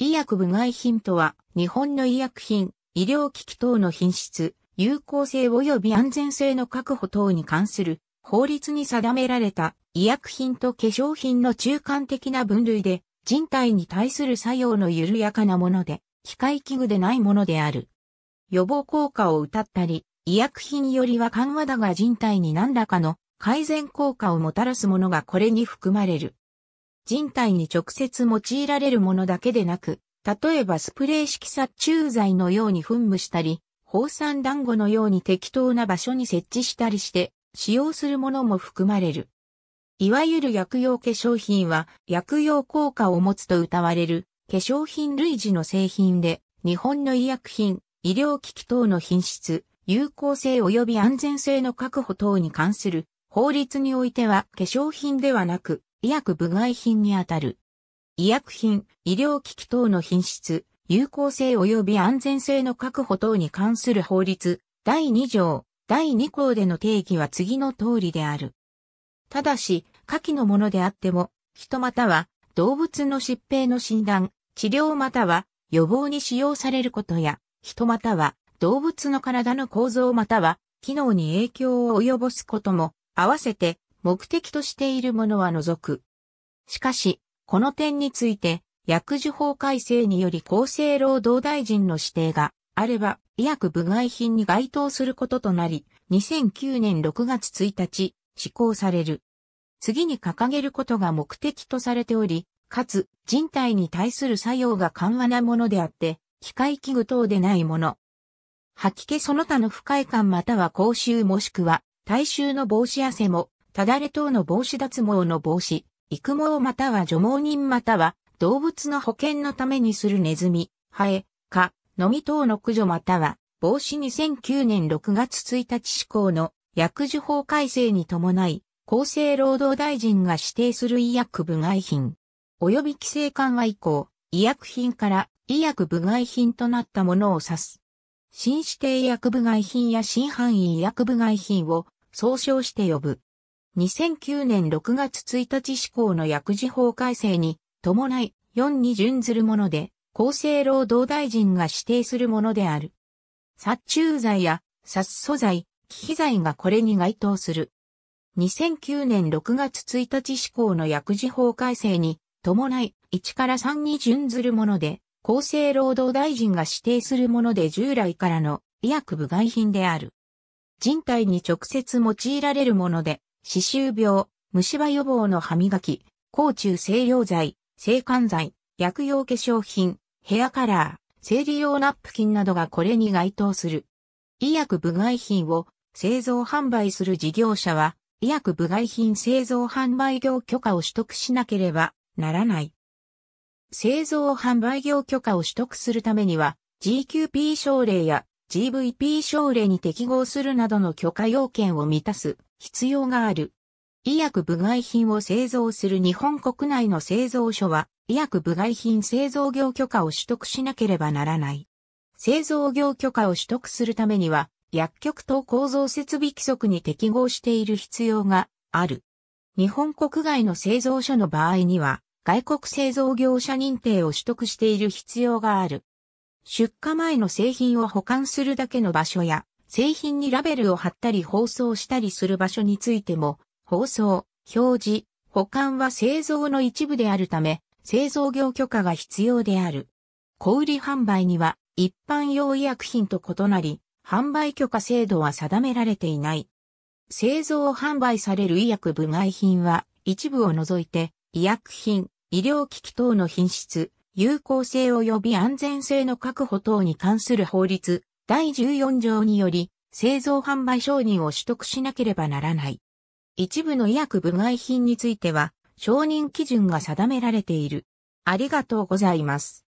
医薬部外品とは、日本の医薬品、医療機器等の品質、有効性及び安全性の確保等に関する法律に定められた医薬品と化粧品の中間的な分類で、人体に対する作用の緩やかなもので、機械器具でないものである。予防効果を謳ったり、医薬品よりは緩和だが人体に何らかの改善効果をもたらすものがこれに含まれる。人体に直接用いられるものだけでなく、例えばスプレー式殺虫剤のように噴霧したり、放散団子のように適当な場所に設置したりして、使用するものも含まれる。いわゆる薬用化粧品は薬用効果を持つと謳われる化粧品類似の製品で日本の医薬品、医療機器等の品質、有効性及び安全性の確保等に関する法律においては化粧品ではなく医薬部外品にあたる。医薬品、医療機器等の品質、有効性及び安全性の確保等に関する法律、第2条、第2項での定義は次の通りである。ただし、下記のものであっても、人または動物の疾病の診断、治療または予防に使用されることや、人または動物の体の構造または機能に影響を及ぼすことも、合わせて目的としているものは除く。しかし、この点について、薬事法改正により厚生労働大臣の指定があれば、医薬部外品に該当することとなり、2009年6月1日、施行される。次に掲げることが目的とされており、かつ、人体に対する作用が緩和なものであって、機械器具等でないもの。吐き気その他の不快感または口臭もしくは、体臭の防止汗も、ただれ等の防止脱毛の防止、育毛または除毛人または動物の保健のためにするネズミ、ハエ、蚊、のみ等の駆除または防止2009年6月1日施行の薬事法改正に伴い、厚生労働大臣が指定する医薬部外品、及び規制緩和以降、医薬品から医薬部外品となったものを指す。新指定医薬部外品や新範囲医薬部外品を総称して呼ぶ。2009年6月1日施行の薬事法改正に伴い4に準ずるもので、厚生労働大臣が指定するものである。殺虫剤や殺素剤、危機剤がこれに該当する。2009年6月1日施行の薬事法改正に伴い1から3に準ずるもので、厚生労働大臣が指定するもので従来からの医薬部外品である。人体に直接用いられるもので、歯周病、虫歯予防の歯磨き、甲虫清涼剤、生肝剤、薬用化粧品、ヘアカラー、生理用ナップキンなどがこれに該当する。医薬部外品を製造販売する事業者は、医薬部外品製造販売業許可を取得しなければならない。製造販売業許可を取得するためには、GQP 症例や GVP 症例に適合するなどの許可要件を満たす必要がある。医薬部外品を製造する日本国内の製造所は、医薬部外品製造業許可を取得しなければならない。製造業許可を取得するためには、薬局等構造設備規則に適合している必要がある。日本国外の製造所の場合には、外国製造業者認定を取得している必要がある。出荷前の製品を保管するだけの場所や、製品にラベルを貼ったり包装したりする場所についても、包装、表示、保管は製造の一部であるため、製造業許可が必要である。小売販売には一般用医薬品と異なり、販売許可制度は定められていない。製造販売される医薬部外品は一部を除いて、医薬品、医療機器等の品質、有効性及び安全性の確保等に関する法律、第14条により、製造販売承認を取得しなければならない。一部の医薬部外品については、承認基準が定められている。ありがとうございます。